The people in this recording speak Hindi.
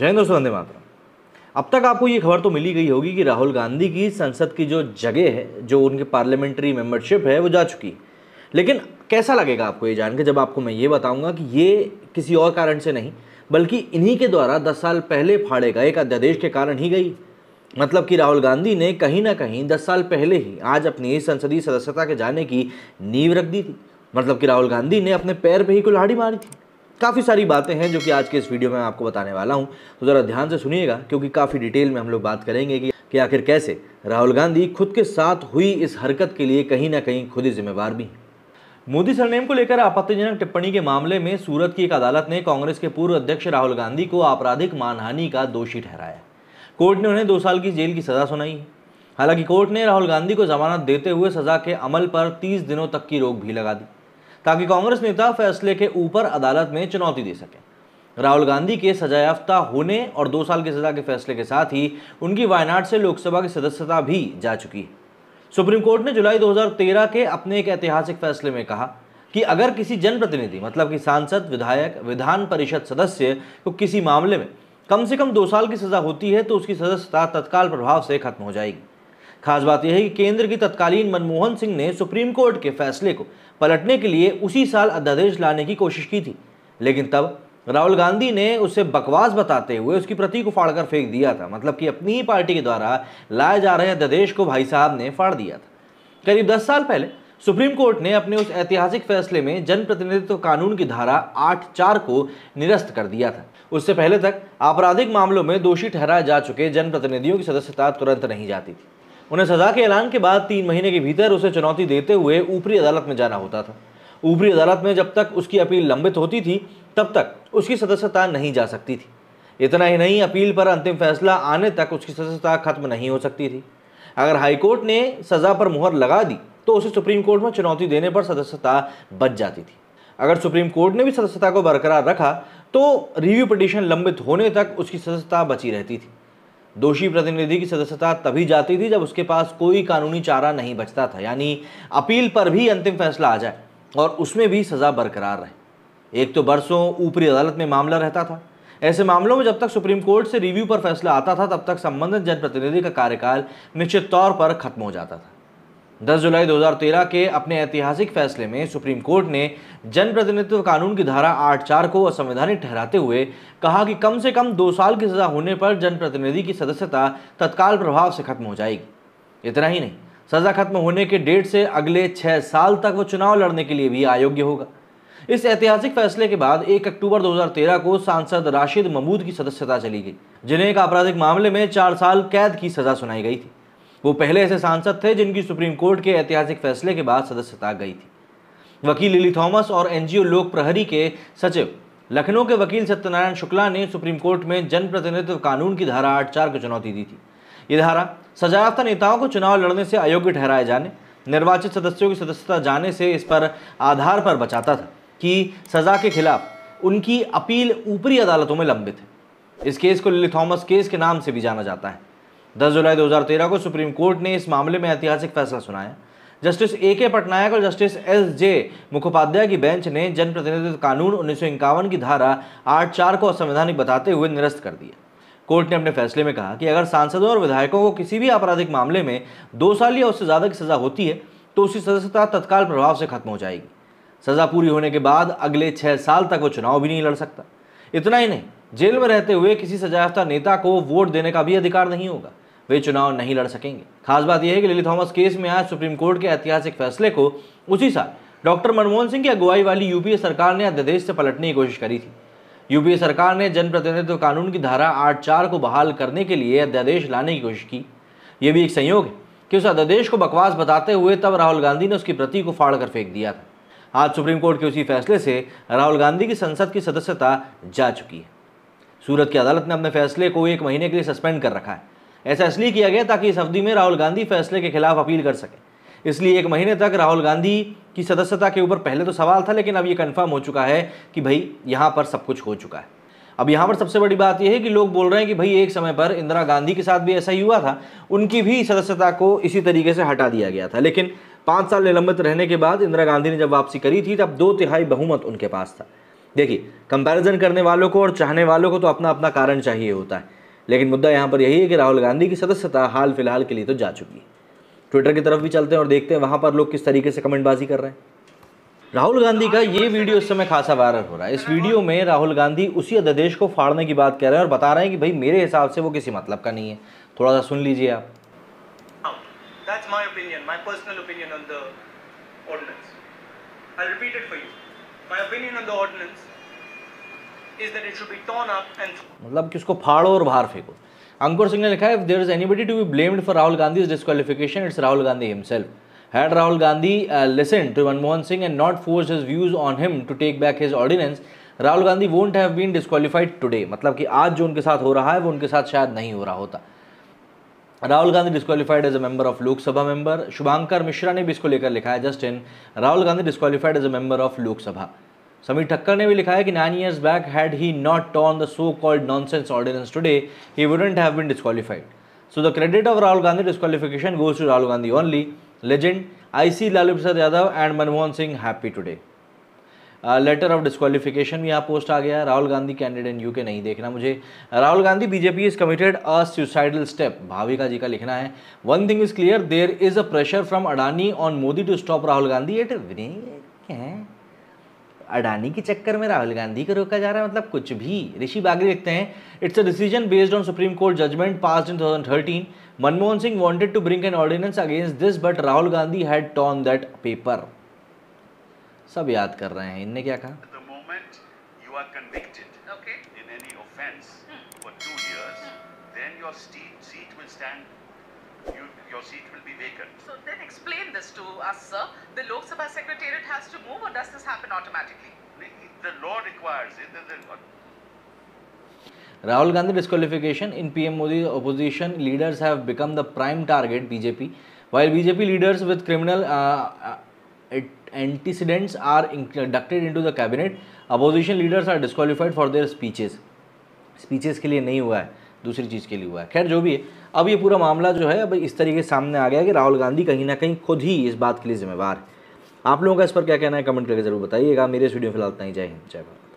जय दोस्तों वंदे मातरम अब तक आपको ये खबर तो मिली गई होगी कि राहुल गांधी की संसद की जो जगह है जो उनकी पार्लियामेंट्री मेंबरशिप है वो जा चुकी लेकिन कैसा लगेगा आपको ये जान के जब आपको मैं ये बताऊंगा कि ये किसी और कारण से नहीं बल्कि इन्हीं के द्वारा दस साल पहले फाड़े गए एक अध्यादेश के कारण ही गई मतलब कि राहुल गांधी ने कहीं ना कहीं दस साल पहले ही आज अपनी संसदीय सदस्यता के जाने की नींव रख दी थी मतलब कि राहुल गांधी ने अपने पैर पर ही कुल्हाड़ी मारी थी काफ़ी सारी बातें हैं जो कि आज के इस वीडियो में आपको बताने वाला हूँ तो ज़रा ध्यान से सुनिएगा क्योंकि काफ़ी डिटेल में हम लोग बात करेंगे कि, कि आखिर कैसे राहुल गांधी खुद के साथ हुई इस हरकत के लिए कहीं ना कहीं खुद ही जिम्मेवार भी हैं मोदी सरनेम को लेकर आपत्तिजनक टिप्पणी के मामले में सूरत की एक अदालत ने कांग्रेस के पूर्व अध्यक्ष राहुल गांधी को आपराधिक मानहानि का दोषी ठहराया कोर्ट ने उन्हें दो साल की जेल की सज़ा सुनाई है हालांकि कोर्ट ने राहुल गांधी को जमानत देते हुए सज़ा के अमल पर तीस दिनों तक की रोक भी लगा दी ताकि कांग्रेस नेता फैसले के ऊपर अदालत में चुनौती दे सकें राहुल गांधी के सजायाफ्ता होने और दो साल की सजा के फैसले के साथ ही उनकी वायनाड से लोकसभा की सदस्यता भी जा चुकी है सुप्रीम कोर्ट ने जुलाई 2013 के अपने एक ऐतिहासिक फैसले में कहा कि अगर किसी जनप्रतिनिधि मतलब कि सांसद विधायक विधान परिषद सदस्य को किसी मामले में कम से कम दो साल की सजा होती है तो उसकी सदस्यता तत्काल प्रभाव से खत्म हो जाएगी खास बात यह है कि केंद्र की तत्कालीन मनमोहन सिंह ने सुप्रीम कोर्ट के फैसले को पलटने के लिए उसी साल अध्यादेश लाने की कोशिश की थी लेकिन तब राहुल गांधी ने उसे बकवास बताते हुए उसकी प्रति को फाड़कर फेंक दिया था मतलब कि अपनी ही पार्टी के द्वारा लाए जा रहे अध्यादेश को भाई साहब ने फाड़ दिया था करीब दस साल पहले सुप्रीम कोर्ट ने अपने उस ऐतिहासिक फैसले में जनप्रतिनिधित्व कानून की धारा आठ चार को निरस्त कर दिया था उससे पहले तक आपराधिक मामलों में दोषी ठहराए जा चुके जनप्रतिनिधियों की सदस्यता तुरंत नहीं जाती थी उन्हें सजा के ऐलान के बाद तीन महीने के भीतर उसे चुनौती देते हुए ऊपरी अदालत में जाना होता था ऊपरी अदालत में जब तक उसकी अपील लंबित होती थी तब तक उसकी सदस्यता नहीं जा सकती थी इतना ही नहीं अपील पर अंतिम फैसला आने तक उसकी सदस्यता खत्म नहीं हो सकती थी अगर हाईकोर्ट ने सज़ा पर मुहर लगा दी तो उसे सुप्रीम कोर्ट में चुनौती देने पर सदस्यता बच जाती थी अगर सुप्रीम कोर्ट ने भी सदस्यता को बरकरार रखा तो रिव्यू पटिशन लंबित होने तक उसकी सदस्यता बची रहती थी दोषी प्रतिनिधि की सदस्यता तभी जाती थी जब उसके पास कोई कानूनी चारा नहीं बचता था यानी अपील पर भी अंतिम फैसला आ जाए और उसमें भी सज़ा बरकरार रहे एक तो बरसों ऊपरी अदालत में मामला रहता था ऐसे मामलों में जब तक सुप्रीम कोर्ट से रिव्यू पर फैसला आता था तब तक संबंधित जनप्रतिनिधि का कार्यकाल निश्चित तौर पर खत्म हो जाता था 10 जुलाई 2013 के अपने ऐतिहासिक फैसले में सुप्रीम कोर्ट ने जनप्रतिनिधित्व कानून की धारा आठ चार को असंवैधानिक ठहराते हुए कहा कि कम से कम दो साल की सजा होने पर जनप्रतिनिधि की सदस्यता तत्काल प्रभाव से खत्म हो जाएगी इतना ही नहीं सजा खत्म होने के डेट से अगले छह साल तक वो चुनाव लड़ने के लिए भी अयोग्य होगा इस ऐतिहासिक फैसले के बाद 1 अक्टूबर 2013 को सांसद राशिद महमूद की सदस्यता चली गई जिन्हें एक आपराधिक मामले में चार साल कैद की सजा सुनाई गई थी वो पहले ऐसे सांसद थे जिनकी सुप्रीम कोर्ट के ऐतिहासिक फैसले के बाद सदस्यता गई थी वकील लिली थॉमस और एनजीओ लोक प्रहरी के सचिव लखनऊ के वकील सत्यनारायण शुक्ला ने सुप्रीम कोर्ट में जनप्रतिनिधित्व कानून की धारा आठ चार को चुनौती दी थी ये धारा सजायाफ्ता नेताओं को चुनाव लड़ने से अयोग्य ठहराए जाने निर्वाचित सदस्यों की सदस्यता जाने से इस पर आधार पर बचाता था कि सजा के खिलाफ उनकी अपील ऊपरी अदालतों में लंबित है इस केस को लिली थॉमस केस के नाम से भी जाना जाता है 10 जुलाई 2013 को सुप्रीम कोर्ट ने इस मामले में ऐतिहासिक फैसला सुनाया जस्टिस ए के पटनायक और जस्टिस एस जे मुखोपाध्याय की बेंच ने जनप्रतिनिधित्व कानून उन्नीस की धारा आठ चार को असंवैधानिक बताते हुए निरस्त कर दिया कोर्ट ने अपने फैसले में कहा कि अगर सांसदों और विधायकों को किसी भी आपराधिक मामले में दो साल या उससे ज़्यादा की सज़ा होती है तो उसकी सदस्यता तत्काल प्रभाव से खत्म हो जाएगी सज़ा पूरी होने के बाद अगले छह साल तक वो चुनाव भी नहीं लड़ सकता इतना ही नहीं जेल में रहते हुए किसी सजायाफ्ता नेता को वोट देने का भी अधिकार नहीं होगा वे चुनाव नहीं लड़ सकेंगे खास बात यह है कि लिली थॉमस केस में आज सुप्रीम कोर्ट के ऐतिहासिक फैसले को उसी साल डॉक्टर मनमोहन सिंह की अगुवाई वाली यूपीए सरकार ने अध्यादेश से पलटने की कोशिश करी थी यूपीए सरकार ने जनप्रतिनिधित्व कानून की धारा आठ चार को बहाल करने के लिए अध्यादेश लाने की कोशिश की यह भी एक संयोग है कि उस अध्यादेश को बकवास बताते हुए तब राहुल गांधी ने उसकी प्रति को फाड़ कर फेंक दिया था आज सुप्रीम कोर्ट के उसी फैसले से राहुल गांधी की संसद की सदस्यता जा चुकी है सूरत की अदालत ने अपने फैसले को एक महीने के लिए सस्पेंड कर रखा है ऐसा इसलिए किया गया ताकि इस अवधि में राहुल गांधी फैसले के खिलाफ अपील कर सकें इसलिए एक महीने तक राहुल गांधी की सदस्यता के ऊपर पहले तो सवाल था लेकिन अब ये कन्फर्म हो चुका है कि भाई यहाँ पर सब कुछ हो चुका है अब यहाँ पर सबसे बड़ी बात यह है कि लोग बोल रहे हैं कि भाई एक समय पर इंदिरा गांधी के साथ भी ऐसा ही हुआ था उनकी भी सदस्यता को इसी तरीके से हटा दिया गया था लेकिन पाँच साल निलंबित रहने के बाद इंदिरा गांधी ने जब वापसी करी थी तब दो तिहाई बहुमत उनके पास था देखिए कंपैरिजन करने वालों को और चाहने वालों को तो अपना अपना कारण चाहिए होता है लेकिन मुद्दा यहाँ पर यही है कि राहुल गांधी की सदस्यता हाल फिलहाल के लिए तो जा चुकी है ट्विटर की तरफ भी चलते हैं और देखते हैं वहाँ पर लोग किस तरीके से कमेंटबाजी कर रहे हैं राहुल गांधी का ये वीडियो इस समय खासा वायरल हो रहा है इस वीडियो में राहुल गांधी उसी अध्यादेश को फाड़ने की बात कर रहे हैं और बता रहे हैं कि भाई मेरे हिसाब से वो किसी मतलब का नहीं है थोड़ा सा सुन लीजिए आप That's my opinion, my personal opinion on the ordinance. I'll repeat it for you. My opinion on the ordinance मतलब कि उसको फाड़ो और बाहर फेंको अंकुर सिंह ने लिखा है if there is anybody to be blamed for Rahul Gandhi is disqualification it's Rahul Gandhi himself had Rahul Gandhi listen to Manmohan Singh and not force his views on him to take back his ordinance Rahul Gandhi won't have been disqualified today मतलब कि आज जो उनके साथ हो रहा है वो उनके साथ शायद नहीं हो रहा होता Rahul Gandhi disqualified as a member of Lok Sabha member Shubhankar Mishra ने भी इसको लेकर लिखा है just in Rahul Gandhi disqualified as a member of Lok Sabha Samir Thakkar ने भी लिखा है कि nine years back had he not torn the so called nonsense ordinance today he wouldn't have been disqualified so the credit of Rahul Gandhi disqualification goes to Rahul Gandhi only legend I C Lalu Prasad Yadav and Manmohan Singh happy today letter of disqualification भी यहाँ पोस्ट आ गया राहुल गांधी कैंडिडेट इन के नहीं देखना मुझे Rahul Gandhi BJP is committed a suicidal step Bhavika ji का लिखना है one thing is clear there is a pressure from Adani on Modi to stop Rahul Gandhi at Adani के चक्कर में राहुल गांधी को रोका जा रहा है मतलब कुछ भी ऋषि बागरी लिखते हैं it's a decision based on supreme court judgment pass in 2013 Manmohan Singh wanted to bring an ordinance against this but Rahul Gandhi had torn that paper सब याद कर रहे हैं इनने क्या कहा hmm. hmm. stand you, your seat will be vacant. So then explain this to us, sir. The Lok Sabha Secretariat has to move or does this happen automatically? The, law requires it. The, the... Uh, Rahul Gandhi disqualification in PM Modi opposition leaders have become the prime target BJP while BJP leaders with criminal uh, uh antecedents are inducted into the cabinet opposition leaders are disqualified for their speeches speeches के लिए नहीं हुआ है दूसरी चीज़ के लिए हुआ है खैर जो भी है अब ये पूरा मामला जो है अब इस तरीके से सामने आ गया कि राहुल गांधी कहीं ना कहीं खुद ही इस बात के लिए जिम्मेवार है आप लोगों का इस पर क्या कहना है कमेंट करके जरूर बताइएगा मेरे इस वीडियो फिलहाल नहीं ही जय हिंद जय भारत